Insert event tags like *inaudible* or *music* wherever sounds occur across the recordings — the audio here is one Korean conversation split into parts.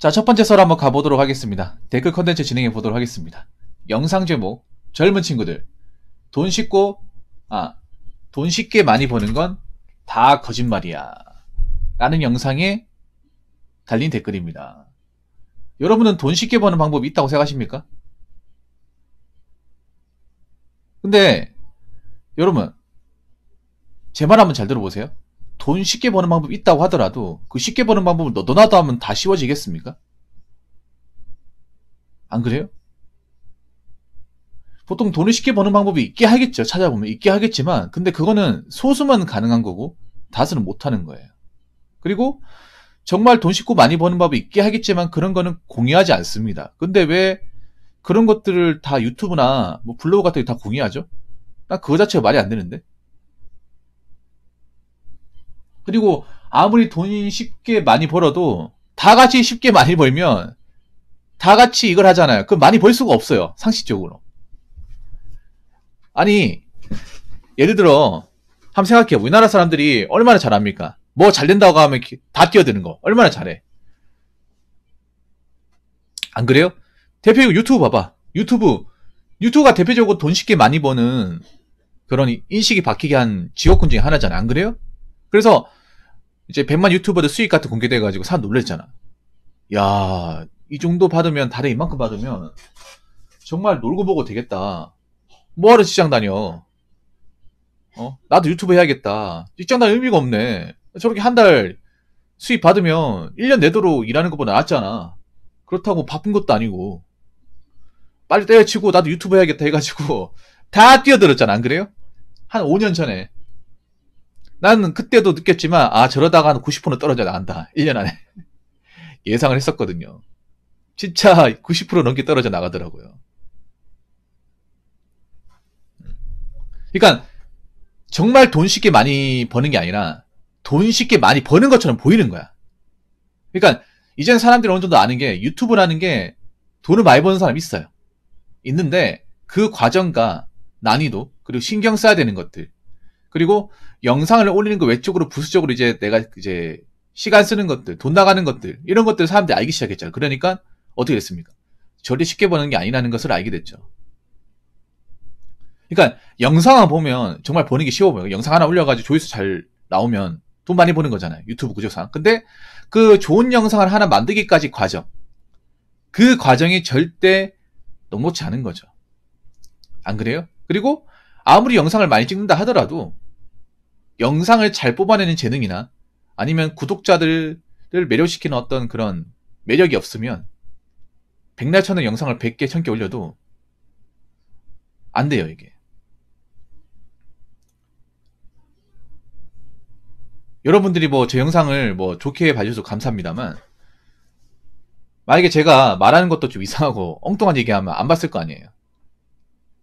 자, 첫 번째 썰 한번 가보도록 하겠습니다. 댓글 컨텐츠 진행해 보도록 하겠습니다. 영상 제목, 젊은 친구들. 돈 쉽고, 아, 돈 쉽게 많이 버는 건 다 거짓말이야. 라는 영상에 달린 댓글입니다. 여러분은 돈 쉽게 버는 방법이 있다고 생각하십니까? 근데, 여러분, 제 말 한번 잘 들어보세요. 돈 쉽게 버는 방법이 있다고 하더라도 그 쉽게 버는 방법을 너도나도 하면 다 쉬워지겠습니까? 안 그래요? 보통 돈을 쉽게 버는 방법이 있게 하겠죠. 찾아보면 있게 하겠지만 근데 그거는 소수만 가능한 거고 다수는 못하는 거예요. 그리고 정말 돈 쉽고 많이 버는 법이 있게 하겠지만 그런 거는 공유하지 않습니다. 근데 왜 그런 것들을 다 유튜브나 뭐 블로그 같은 게 다 공유하죠? 난 그거 자체가 말이 안 되는데. 그리고 아무리 돈이 쉽게 많이 벌어도 다 같이 쉽게 많이 벌면 다 같이 이걸 하잖아요. 그럼 많이 벌 수가 없어요. 상식적으로. 아니, 예를 들어, 한번 생각해요. 우리나라 사람들이 얼마나 잘합니까? 뭐 잘된다고 하면 다 뛰어드는 거. 얼마나 잘해. 안 그래요? 대표 적 유튜브 봐봐. 유튜브. 유튜브가 대표적으로 돈 쉽게 많이 버는 그런 인식이 바뀌게 한 지역군 중에 하나잖아안 그래요? 그래서 이제 100만 유튜버들 수익 같은 공개돼가지고 사람 놀랬잖아. 야, 이 정도 받으면 달에 이만큼 받으면 정말 놀고 보고 되겠다. 뭐하러 직장 다녀? 어? 나도 유튜브 해야겠다. 직장 다닐 의미가 없네. 저렇게 한 달 수입 받으면 1년 내도록 일하는 것보다 낫잖아. 그렇다고 바쁜 것도 아니고. 빨리 때려치고 나도 유튜브 해야겠다 해가지고 *laughs* 다 뛰어들었잖아. 안 그래요? 한 5년 전에. 나는 그때도 느꼈지만 아 저러다가는 90%는 떨어져 나간다. 1년 안에 *laughs* 예상을 했었거든요. 진짜 90% 넘게 떨어져 나가더라고요. 그러니까 정말 돈 쉽게 많이 버는 게 아니라 돈 쉽게 많이 버는 것처럼 보이는 거야. 그러니까 이젠 사람들이 어느 정도 아는 게 유튜브라는 게 돈을 많이 버는 사람 이 있어요. 있는데 그 과정과 난이도 그리고 신경 써야 되는 것들 그리고 영상을 올리는 거 외적으로 부수적으로 이제 내가 이제 시간 쓰는 것들, 돈 나가는 것들, 이런 것들 사람들이 알기 시작했잖아요. 그러니까 어떻게 됐습니까? 절대 쉽게 버는 게 아니라는 것을 알게 됐죠. 그러니까 영상만 보면 정말 버는 게 쉬워 보여요. 영상 하나 올려가지고 조회수 잘 나오면 돈 많이 버는 거잖아요. 유튜브 구조상. 근데 그 좋은 영상을 하나 만들기까지 과정. 그 과정이 절대 녹놓지 않은 거죠. 안 그래요? 그리고 아무리 영상을 많이 찍는다 하더라도 영상을 잘 뽑아내는 재능이나 아니면 구독자들을 매료시키는 어떤 그런 매력이 없으면 백날 천은 영상을 100개, 1000개 올려도 안 돼요, 이게. 여러분들이 뭐 제 영상을 뭐 좋게 봐주셔서 감사합니다만 만약에 제가 말하는 것도 좀 이상하고 엉뚱한 얘기하면 안 봤을 거 아니에요.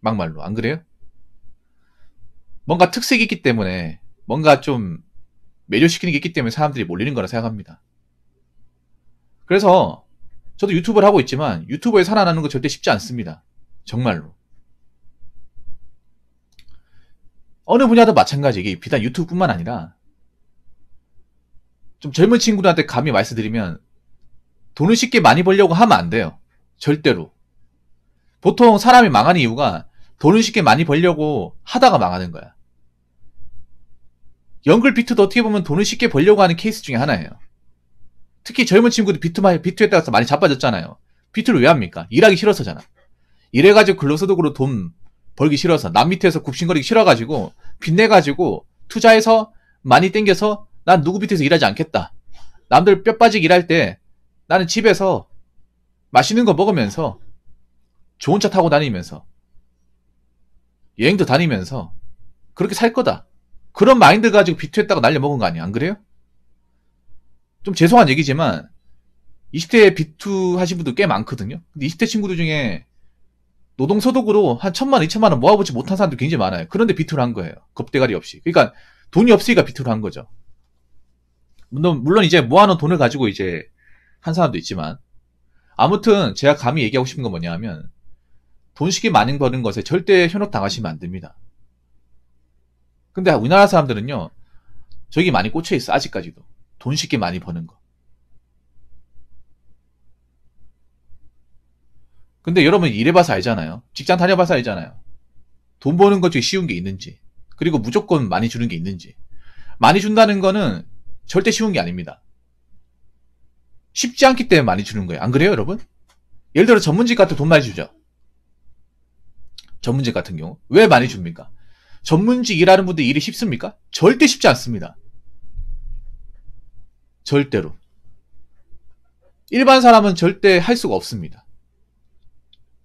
막말로 안 그래요? 뭔가 특색이 있기 때문에 뭔가 좀 매료시키는 게 있기 때문에 사람들이 몰리는 거라 생각합니다. 그래서 저도 유튜브를 하고 있지만 유튜브에 살아나는 거 절대 쉽지 않습니다. 정말로. 어느 분야도 마찬가지. 이게 비단 유튜브뿐만 아니라 좀 젊은 친구들한테 감히 말씀드리면 돈을 쉽게 많이 벌려고 하면 안 돼요. 절대로. 보통 사람이 망하는 이유가 돈을 쉽게 많이 벌려고 하다가 망하는 거야. 연글 비트도 어떻게 보면 돈을 쉽게 벌려고 하는 케이스 중에 하나예요. 특히 젊은 친구들 비트, 비트에 따라서 많이 자빠졌잖아요. 비트를 왜 합니까? 일하기 싫어서잖아. 이래가지고 근로소득으로 돈 벌기 싫어서 남 밑에서 굽신거리기 싫어가지고 빚내가지고 투자해서 많이 땡겨서 난 누구 밑에서 일하지 않겠다. 남들 뼈 빠지게 일할 때 나는 집에서 맛있는 거 먹으면서 좋은 차 타고 다니면서 여행도 다니면서 그렇게 살 거다. 그런 마인드 가지고 비투했다고 날려먹은 거 아니야? 안 그래요? 좀 죄송한 얘기지만 20대 에 비투 하신 분들 꽤 많거든요. 근데 20대 친구들 중에 노동소득으로 한 천만 이천만 원 모아보지 못한 사람들 굉장히 많아요. 그런데 비투를 한 거예요. 겁대가리 없이. 그러니까 돈이 없으니까 비투를 한 거죠. 물론, 물론 이제 모아놓은 돈을 가지고 이제 한 사람도 있지만 아무튼 제가 감히 얘기하고 싶은 건 뭐냐 하면 돈 쉽게 많이 버는 것에 절대 현혹 당하시면 안 됩니다. 근데 우리나라 사람들은요, 저기 많이 꽂혀 있어, 아직까지도. 돈 쉽게 많이 버는 거. 근데 여러분 일해봐서 알잖아요. 직장 다녀봐서 알잖아요. 돈 버는 것 중에 쉬운 게 있는지, 그리고 무조건 많이 주는 게 있는지. 많이 준다는 거는 절대 쉬운 게 아닙니다. 쉽지 않기 때문에 많이 주는 거예요. 안 그래요, 여러분? 예를 들어 전문직 같은 돈 많이 주죠. 전문직 같은 경우 왜 많이 줍니까? 전문직 일하는 분들 일이 쉽습니까? 절대 쉽지 않습니다. 절대로. 일반 사람은 절대 할 수가 없습니다.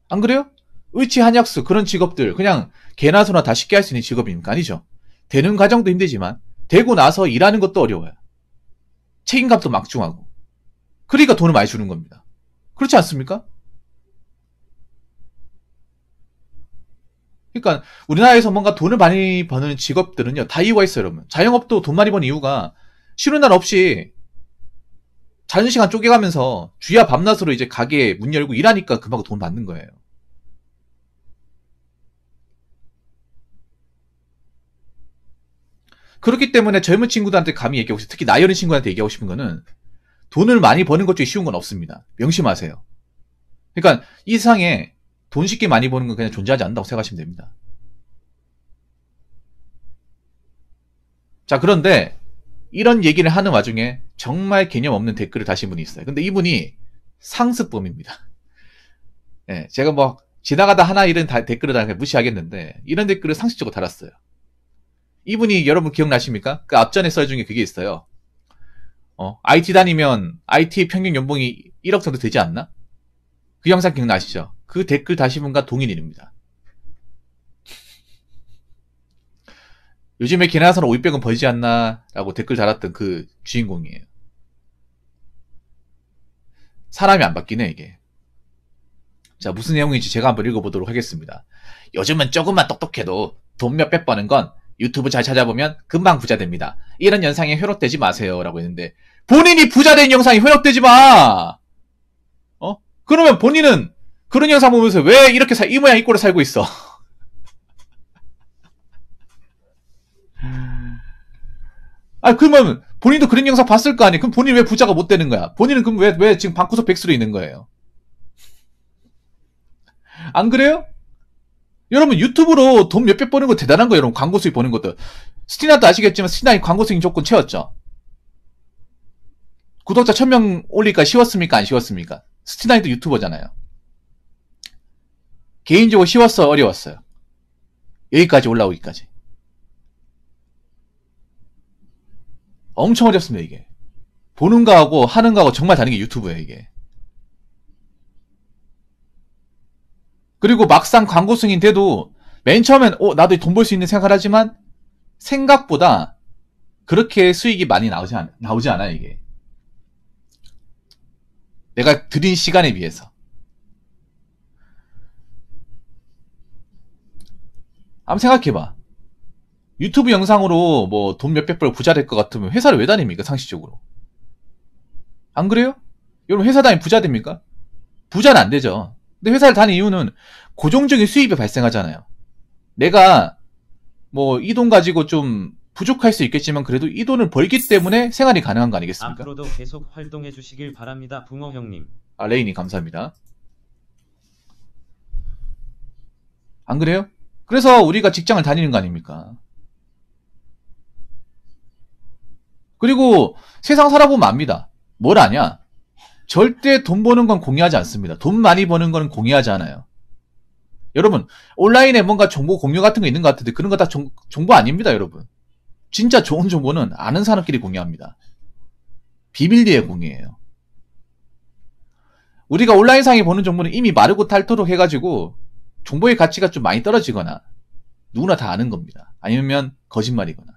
안 그래요? 의치, 한약수 그런 직업들 그냥 개나 소나 다 쉽게 할 수 있는 직업입니까? 아니죠. 되는 과정도 힘들지만 되고 나서 일하는 것도 어려워요. 책임감도 막중하고. 그러니까 돈을 많이 주는 겁니다. 그렇지 않습니까? 그러니까 우리나라에서 뭔가 돈을 많이 버는 직업들은요 다 이유가 있어요 여러분 자영업도 돈 많이 버는 이유가 쉬는 날 없이 자는 시간 쪼개가면서 주야 밤낮으로 이제 가게 문 열고 일하니까 그만큼 돈 받는 거예요 그렇기 때문에 젊은 친구들한테 감히 얘기하고 싶 특히 나이 어린 친구한테 얘기하고 싶은 거는 돈을 많이 버는 것 중에 쉬운 건 없습니다 명심하세요 그러니까 이 세상에 돈 쉽게 많이 버는 건 그냥 존재하지 않는다고 생각하시면 됩니다. 자, 그런데 이런 얘기를 하는 와중에 정말 개념 없는 댓글을 다신 분이 있어요. 근데 이분이 상습범입니다. *laughs* 예, 네, 제가 뭐 지나가다 하나 이런 다, 댓글을 다 무시하겠는데 이런 댓글을 상식적으로 달았어요. 이분이 여러분 기억나십니까? 그 앞전에 썰 중에 그게 있어요. 어, IT 다니면 IT 평균 연봉이 1억 정도 되지 않나? 그 영상 기억나시죠? 그 댓글 다시문과 동일인입니다. 요즘에 개나선 500원 벌지 않나? 라고 댓글 달았던 그 주인공이에요. 사람이 안 바뀌네, 이게. 자, 무슨 내용인지 제가 한번 읽어보도록 하겠습니다. 요즘은 조금만 똑똑해도 돈 몇백 버는 건 유튜브 잘 찾아보면 금방 부자 됩니다. 이런 영상에 회롭되지 마세요. 라고 했는데, 본인이 부자 된 영상이 회롭되지 마! 어? 그러면 본인은 그런 영상 보면서 왜 이렇게 사, 이 모양 이 꼴에 살고 있어? *laughs* 아, 그러면 본인도 그런 영상 봤을 거 아니에요? 그럼 본인 왜 부자가 못 되는 거야? 본인은 그럼 왜, 왜 지금 방구석 백수로 있는 거예요? 안 그래요? 여러분 유튜브로 돈 몇백 버는 거 대단한 거예요. 여러분 광고 수익 버는 것도. 스티나도 아시겠지만 스티나이 광고 수익 조건 채웠죠. 구독자 1000명 올릴까 쉬웠습니까? 안 쉬웠습니까? 스티나이도 유튜버잖아요. 개인적으로 쉬웠어, 어려웠어요? 여기까지 올라오기까지. 엄청 어렵습니다, 이게. 보는 거하고 하는 거하고 정말 다른 게 유튜브예요, 이게. 그리고 막상 광고 승인 돼도 맨 처음엔 어, 나도 돈 벌 수 있는 생각을 하지만 생각보다 그렇게 수익이 많이 나오지, 않, 나오지 않아요, 이게. 내가 드린 시간에 비해서. 한번 생각해봐. 유튜브 영상으로 뭐 돈 몇백 벌 부자 될 것 같으면 회사를 왜 다닙니까? 상식적으로. 안 그래요? 여러분 회사 다니면 부자 됩니까? 부자는 안 되죠. 근데 회사를 다닌 이유는 고정적인 수입이 발생하잖아요. 내가 뭐 이 돈 가지고 좀 부족할 수 있겠지만 그래도 이 돈을 벌기 때문에 생활이 가능한 거 아니겠습니까? 앞으로도 계속 활동해 주시길 바랍니다. 붕어 형님. 아 레인이 감사합니다. 안 그래요? 그래서 우리가 직장을 다니는 거 아닙니까? 그리고 세상 살아보면 압니다. 뭘 아냐? 절대 돈 버는 건 공유하지 않습니다. 돈 많이 버는 건 공유하지 않아요. 여러분, 온라인에 뭔가 정보 공유 같은 거 있는 것 같은데 그런 거 다 정보 아닙니다, 여러분. 진짜 좋은 정보는 아는 사람끼리 공유합니다. 비밀리에 공유해요. 우리가 온라인상에 보는 정보는 이미 마르고 탈토록 해가지고 정보의 가치가 좀 많이 떨어지거나 누구나 다 아는 겁니다. 아니면 거짓말이거나.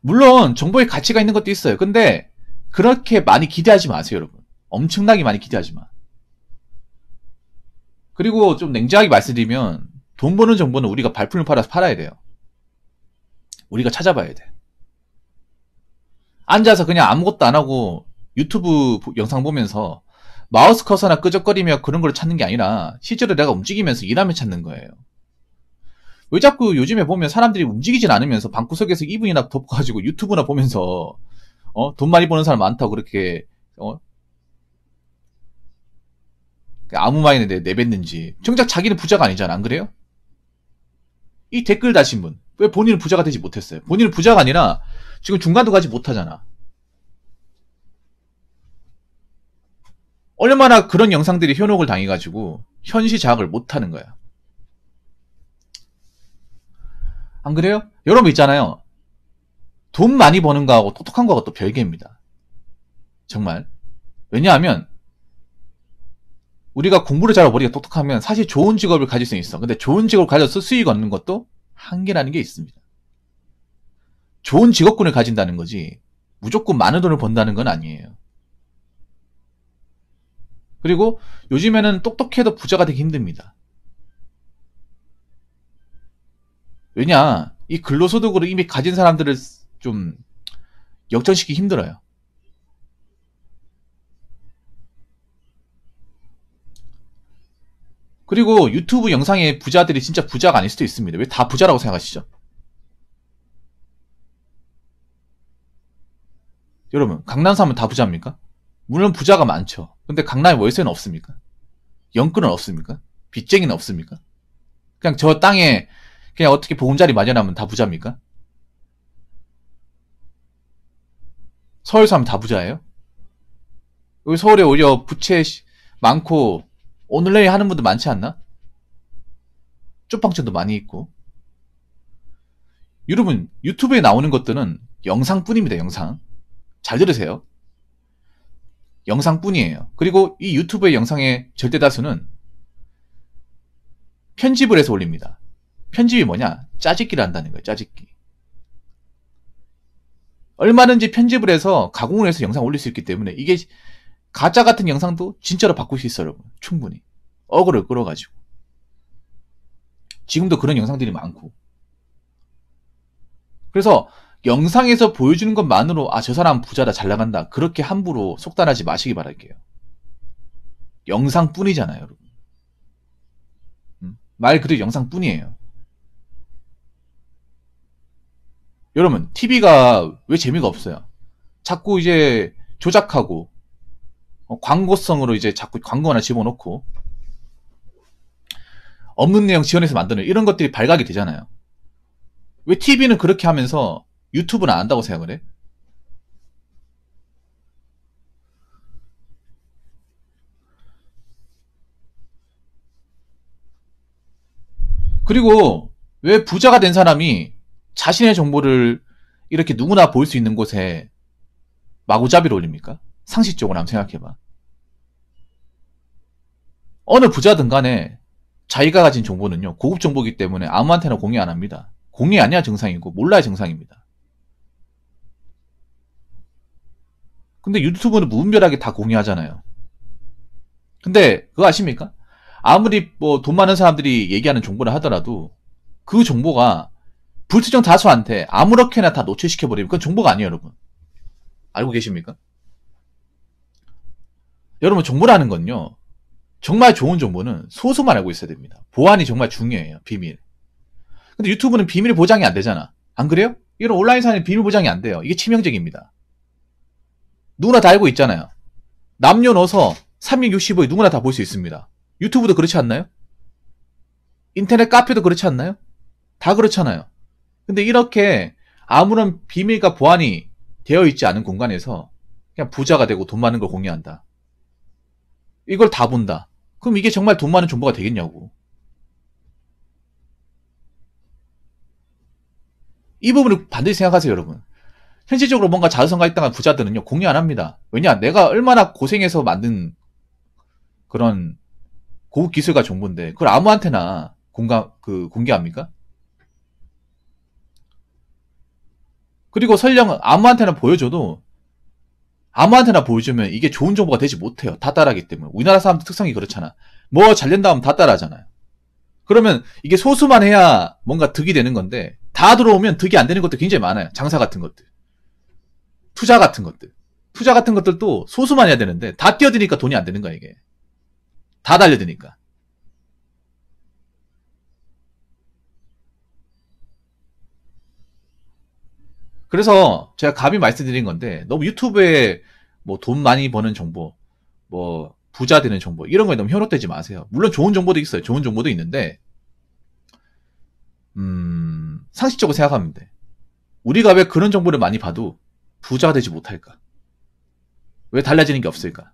물론 정보의 가치가 있는 것도 있어요. 근데 그렇게 많이 기대하지 마세요, 여러분. 엄청나게 많이 기대하지 마. 그리고 좀 냉정하게 말씀드리면 돈 버는 정보는 우리가 발품을 팔아서 팔아야 돼요. 우리가 찾아봐야 돼. 앉아서 그냥 아무것도 안 하고 유튜브 영상 보면서 마우스 커서나 끄적거리며 그런 걸 찾는 게 아니라 실제로 내가 움직이면서 일하며 찾는 거예요. 왜 자꾸 요즘에 보면 사람들이 움직이진 않으면서 방구석에서 이분이나 덮어가지고 유튜브나 보면서 어? 돈 많이 버는 사람 많다고 그렇게 어? 아무 말이나 내뱉는지 정작 자기는 부자가 아니잖아 안 그래요? 이 댓글 다신 분 왜 본인은 부자가 되지 못했어요? 본인은 부자가 아니라 지금 중간도 가지 못하잖아 얼마나 그런 영상들이 현혹을 당해가지고 현시 자학을 못하는 거야. 안 그래요? 여러분 있잖아요. 돈 많이 버는 거하고 똑똑한 거하고 또 별개입니다. 정말. 왜냐하면 우리가 공부를 잘하고 머리가 똑똑하면 사실 좋은 직업을 가질 수 있어. 근데 좋은 직업을 가져서 수익 얻는 것도 한계라는 게 있습니다. 좋은 직업군을 가진다는 거지 무조건 많은 돈을 번다는 건 아니에요. 그리고 요즘에는 똑똑해도 부자가 되기 힘듭니다. 왜냐, 이 근로소득으로 이미 가진 사람들을 좀 역전시키기 힘들어요. 그리고 유튜브 영상에 부자들이 진짜 부자가 아닐 수도 있습니다. 왜 다 부자라고 생각하시죠? 여러분, 강남 사면 다 부자입니까? 물론 부자가 많죠. 근데 강남에 월세는 없습니까? 연금은 없습니까? 빚쟁이는 없습니까? 그냥 저 땅에 그냥 어떻게 보험자리 마련하면 다 부자입니까? 서울 사람 다 부자예요? 여기 서울에 오히려 부채 많고 오늘내일 하는 분들 많지 않나? 쪽방촌도 많이 있고 여러분 유튜브에 나오는 것들은 영상뿐입니다 영상 잘 들으세요 영상뿐이에요. 그리고 이 유튜브의 영상의 절대 다수는 편집을 해서 올립니다. 편집이 뭐냐? 짜집기를 한다는 거예요. 짜집기. 얼마든지 편집을 해서 가공을 해서 영상 올릴 수 있기 때문에 이게 가짜 같은 영상도 진짜로 바꿀 수 있어요, 여러분. 충분히. 어그를 끌어가지고. 지금도 그런 영상들이 많고. 그래서 영상에서 보여주는 것만으로 아 저 사람 부자다 잘 나간다 그렇게 함부로 속단하지 마시기 바랄게요. 영상뿐이잖아요, 여러분. 음, 말 그대로 영상뿐이에요. 여러분, TV가 왜 재미가 없어요? 자꾸 이제 조작하고 어, 광고성으로 이제 자꾸 광고 하나 집어넣고 없는 내용 지원해서 만드는 이런 것들이 발각이 되잖아요. 왜 TV는 그렇게 하면서 유튜브는 안 한다고 생각을 해? 그리고 왜 부자가 된 사람이 자신의 정보를 이렇게 누구나 볼 수 있는 곳에 마구잡이로 올립니까? 상식적으로 한번 생각해봐. 어느 부자든 간에 자기가 가진 정보는요, 고급 정보이기 때문에 아무한테나 공유 안 합니다. 공유 아니야 증상이고 몰라야 증상입니다 근데 유튜브는 무분별하게 다 공유하잖아요. 근데 그거 아십니까? 아무리 뭐 돈 많은 사람들이 얘기하는 정보를 하더라도 그 정보가 불특정 다수한테 아무렇게나 다 노출시켜 버리면 그건 정보가 아니에요, 여러분. 알고 계십니까? 여러분 정보라는 건요. 정말 좋은 정보는 소수만 알고 있어야 됩니다. 보안이 정말 중요해요. 비밀. 근데 유튜브는 비밀 보장이 안 되잖아. 안 그래요? 이런 온라인 사는 비밀 보장이 안 돼요. 이게 치명적입니다. 누구나 다 알고 있잖아요. 남녀노소 365일 누구나 다 볼 수 있습니다. 유튜브도 그렇지 않나요? 인터넷 카페도 그렇지 않나요? 다 그렇잖아요. 근데 이렇게 아무런 비밀과 보안이 되어 있지 않은 공간에서 그냥 부자가 되고 돈 많은 걸 공유한다. 이걸 다 본다. 그럼 이게 정말 돈 많은 정보가 되겠냐고. 이 부분을 반드시 생각하세요, 여러분. 현실적으로 뭔가 자수성가 있다가 부자들은요, 공유 안 합니다. 왜냐, 내가 얼마나 고생해서 만든 그런 고급 기술과 정보인데, 그걸 아무한테나 공감, 그, 공개합니까? 그리고 설령 아무한테나 보여줘도, 아무한테나 보여주면 이게 좋은 정보가 되지 못해요. 다 따라하기 때문에. 우리나라 사람들 특성이 그렇잖아. 뭐잘 된다 하면 다 따라하잖아요. 그러면 이게 소수만 해야 뭔가 득이 되는 건데, 다 들어오면 득이 안 되는 것도 굉장히 많아요. 장사 같은 것들. 투자 같은 것들. 투자 같은 것들도 소수만 해야 되는데 다 뛰어드니까 돈이 안 되는 거야, 이게. 다 달려드니까. 그래서 제가 감히 말씀드린 건데 너무 유튜브에 뭐 돈 많이 버는 정보, 뭐 부자 되는 정보 이런 거에 너무 현혹되지 마세요. 물론 좋은 정보도 있어요. 좋은 정보도 있는데 음, 상식적으로 생각하면 돼. 우리가 왜 그런 정보를 많이 봐도 부자가 되지 못할까? 왜 달라지는 게 없을까?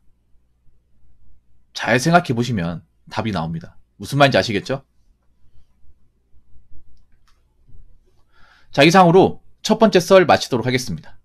잘 생각해 보시면 답이 나옵니다. 무슨 말인지 아시겠죠? 자, 이상으로 첫 번째 썰 마치도록 하겠습니다.